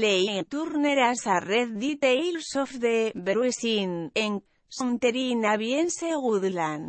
Ley Turner as a red details of the bruising, en Sunterina Biense Woodland.